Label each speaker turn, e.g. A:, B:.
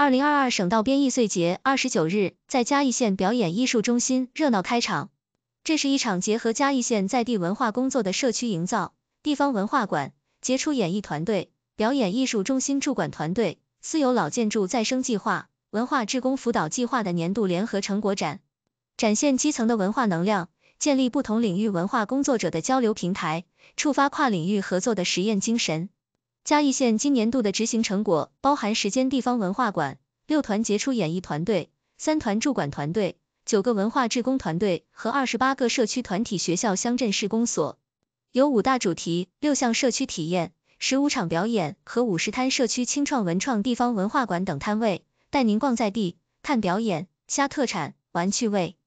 A: 二零二二省道边艺穗节二十九日在嘉义县表演艺术中心热闹开场。这是一场结合嘉义县在地文化工作的社区营造、地方文化馆、杰出演艺团队、表演艺术中心驻管团队、私有老建筑再生计划、文化志工辅导计划的年度联合成果展，展现基层的文化能量，建立不同领域文化工作者的交流平台，触发跨领域合作的实验精神。嘉义县今年度的执行成果，包含时间地方文化馆、六团杰出演艺团队、三团驻馆团队、九个文化志工团队和二十八个社区团体、学校、乡镇、市工所，有五大主题、六项社区体验、十五场表演和五十摊社区青创文创地方文化馆等摊位，带您逛在地、看表演、虾特产、玩趣味。